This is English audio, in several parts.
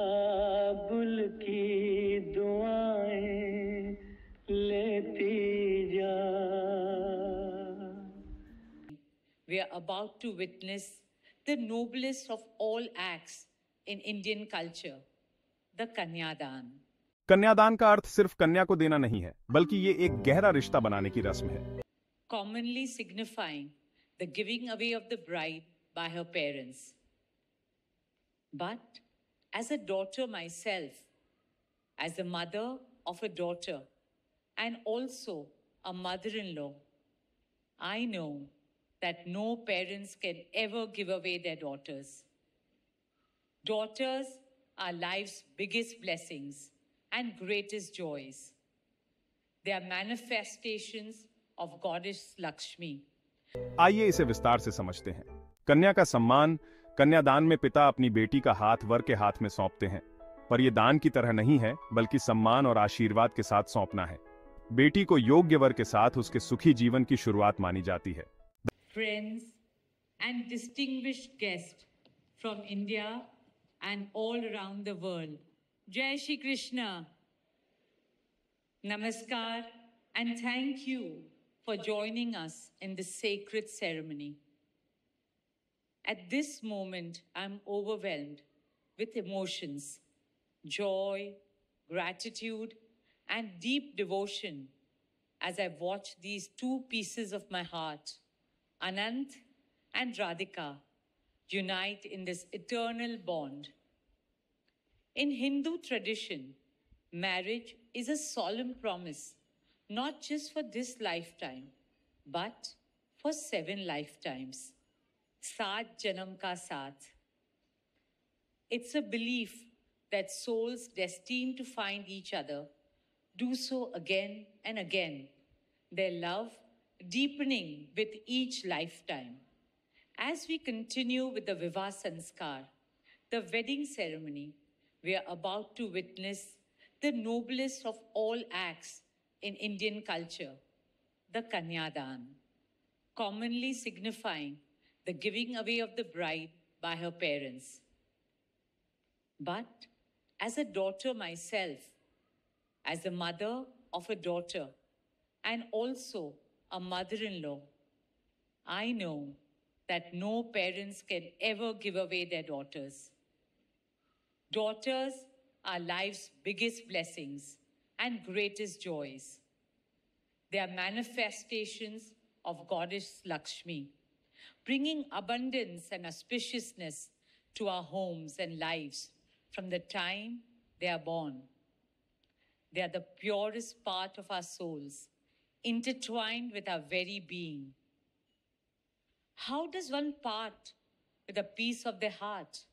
Bull की दुआएं लेती जा We are about to witness the noblest of all acts in Indian culture, the Kanyadan. कन्यादान का अर्थ सिर्फ कन्या को देना नहीं है बल्कि ये एक गहरा रिश्ता बनाने की रस्म है commonly signifying the giving away of the bride by her parents but as a daughter myself, as a mother of a daughter, and also a mother in law, I know that no parents can ever give away their daughters. Daughters are life's biggest blessings and greatest joys. They are manifestations of goddess Lakshmi. आइए इसे विस्तार से समझते हैं कन्या का सम्मान कन्यादान में पिता अपनी बेटी का हाथ वर के हाथ में सौंपते हैं पर यह दान की तरह नहीं है बल्कि सम्मान और आशीर्वाद के साथ सौंपना है बेटी को योग्य वर के साथ उसके सुखी जीवन की शुरुआत मानी जाती है friends and distinguish guest from India and all around the world जय श्री कृष्ण नमस्कार and thank you for joining us in this sacred ceremony At this moment, I'm overwhelmed with emotions, joy, gratitude, and deep devotion as I watch these two pieces of my heart, Anant and Radhika, unite in this eternal bond. In Hindu tradition, marriage is a solemn promise, not just for this lifetime, but for seven lifetimes. Saat Janam Ka Saath. It's a belief that souls destined to find each other do so again and again, their love deepening with each lifetime. As we continue with the Viva Sanskar, the wedding ceremony, we are about to witness the noblest of all acts in Indian culture, the Kanyadan, commonly signifying the giving away of the bride by her parents. But as a daughter myself, as a mother of a daughter, and also a mother in law, I know that no parents can ever give away their daughters. Daughters are life's biggest blessings and greatest joys. They are manifestations of Goddess Lakshmi bringing abundance and auspiciousness to our homes and lives from the time they are born. They are the purest part of our souls, intertwined with our very being. How does one part with a piece of the heart?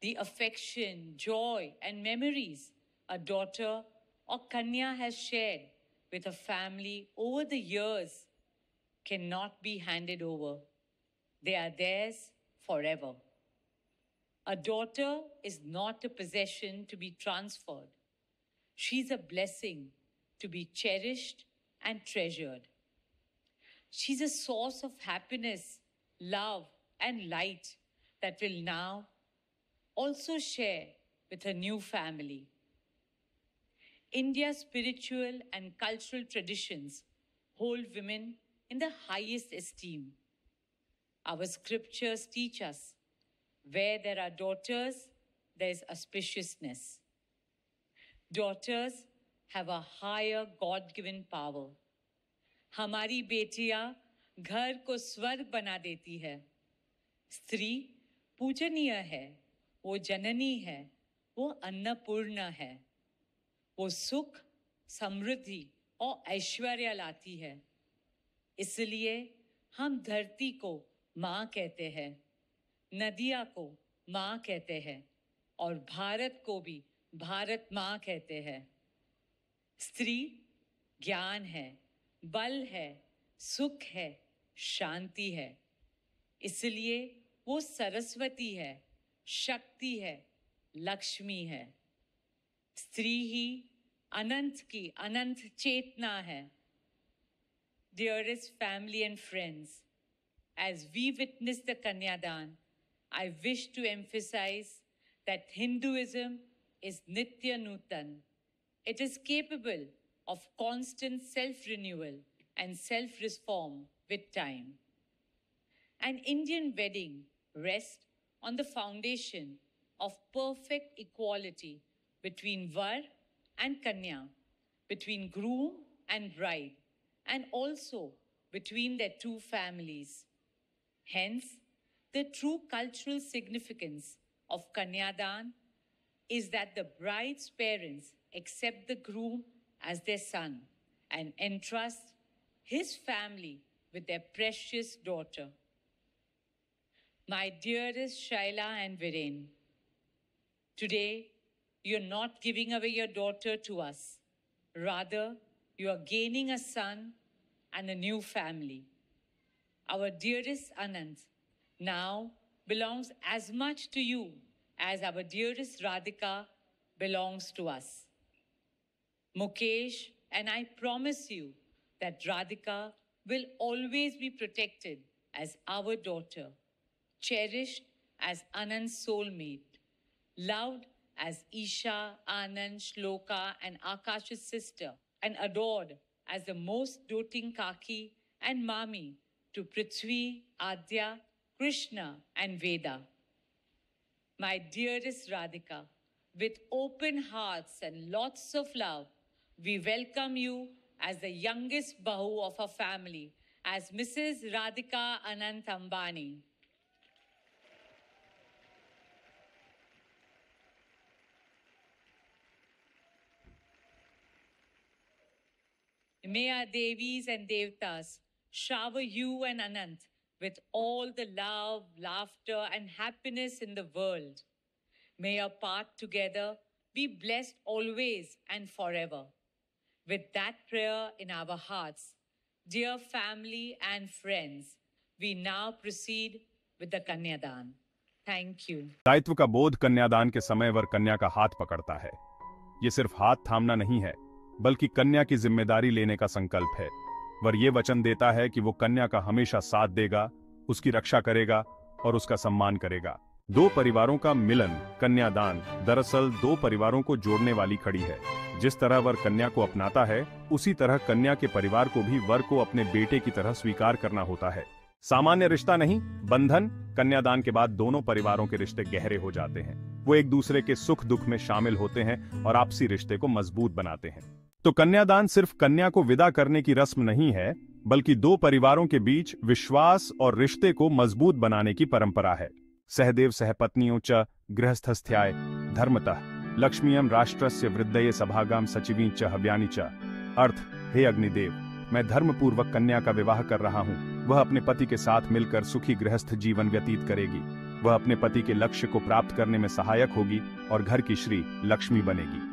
The affection, joy, and memories a daughter or Kanya has shared with her family over the years cannot be handed over. They are theirs forever. A daughter is not a possession to be transferred. She's a blessing to be cherished and treasured. She's a source of happiness, love, and light that will now also share with her new family. India's spiritual and cultural traditions hold women in the highest esteem. Our scriptures teach us where there are daughters, there is auspiciousness. Daughters have a higher God given power. Hamari betiya ghar ko swarg bana deti hai. Stri पूजनीय hai. Wo janani hai. Wo annapurna hai. Wo sukh, samruddhi और aishwarya lati hai. इसलिए हम धरती को माँ कहते हैं नदिया को माँ कहते हैं और भारत को भी भारत माँ कहते हैं स्त्री ज्ञान है बल है सुख है शांति है इसलिए वो सरस्वती है शक्ति है लक्ष्मी है स्त्री ही अनंत की अनंत चेतना है dearest family and friends, as we witness the Kanyadan, I wish to emphasize that Hinduism is Nitya Nutan. It is capable of constant self renewal and self reform with time. An Indian wedding rests on the foundation of perfect equality between Var and Kanya, between groom and bride, and also between their two families. Hence, the true cultural significance of Kanyadan is that the bride's parents accept the groom as their son and entrust his family with their precious daughter. My dearest Shaila and Viren, today you're not giving away your daughter to us. Rather, you are gaining a son and a new family. Our dearest Anand now belongs as much to you as our dearest Radhika belongs to us. Mukesh, and I promise you that Radhika will always be protected as our daughter, cherished as Anand's soulmate, loved as Isha, Anand, Shloka, and Akash's sister and adored as the most doting Kaki and Mami to Prithvi, Adya, Krishna, and Veda. My dearest Radhika, with open hearts and lots of love, we welcome you as the youngest Bahu of our family, as Mrs. Radhika Anantambani. May our Devis and Devtas shower you and Anant with all the love, laughter, and happiness in the world. May our path together be blessed always and forever. With that prayer in our hearts, dear family and friends, we now proceed with the Kanyadan. Thank you. दायित्व का बोध कन्यादान के समय वर कन्या का हाथ पकड़ता है ये सिर्फ हाथ थामना नहीं है बल्कि कन्या की जिम्मेदारी लेने का संकल्प है वर ये वचन देता है कि वो कन्या का हमेशा साथ देगा उसकी रक्षा करेगा और उसका सम्मान करेगा दो परिवारों का मिलन कन्यादान दरअसल दो परिवारों को जोड़ने वाली खड़ी है जिस तरह वर कन्या को अपनाता है उसी तरह कन्या के परिवार को भी वर को अपने बेटे की तरह स्वीकार करना होता है सामान्य रिश्ता नहीं बंधन कन्यादान के बाद दोनों परिवारों के रिश्ते गहरे हो जाते हैं वो एक दूसरे के सुख दुख में शामिल होते हैं और आपसी रिश्ते को मजबूत बनाते हैं तो कन्यादान सिर्फ कन्या को विदा करने की रस्म नहीं है बल्कि दो परिवारों के बीच विश्वास और रिश्ते को मजबूत बनाने की परंपरा है सहदेव सहपत्नियों च गृहस्थस्थ्याय धर्मतः लक्ष्मीयम राष्ट्रस्य वृद्धय सभागाम सचिवी च हव्यानी च अर्थ हे अग्निदेव मैं धर्मपूर्वक कन्या का विवाह कर रहा हूँ वह अपने पति के साथ मिलकर सुखी गृहस्थ जीवन व्यतीत करेगी वह अपने पति के लक्ष्य को प्राप्त करने में सहायक होगी और घर की श्री लक्ष्मी बनेगी